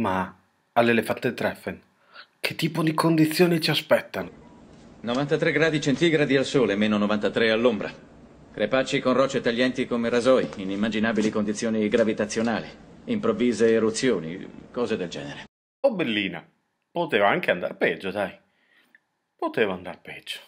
Ma all'elefante Treffen, che tipo di condizioni ci aspettano? 93 gradi centigradi al sole, meno 93 all'ombra. Crepacci con rocce taglienti come rasoi, inimmaginabili condizioni gravitazionali, improvvise eruzioni, cose del genere. Oh bellina, poteva anche andare peggio, dai. Poteva andare peggio.